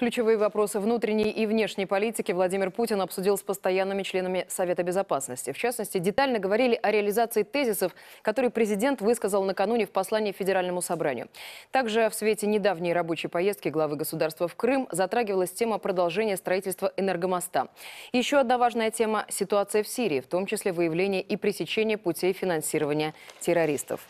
Ключевые вопросы внутренней и внешней политики Владимир Путин обсудил с постоянными членами Совета Безопасности. В частности, детально говорили о реализации тезисов, которые президент высказал накануне в послании Федеральному собранию. Также в свете недавней рабочей поездки главы государства в Крым затрагивалась тема продолжения строительства энергомоста. Еще одна важная тема – ситуация в Сирии, в том числе выявление и пресечение путей финансирования террористов.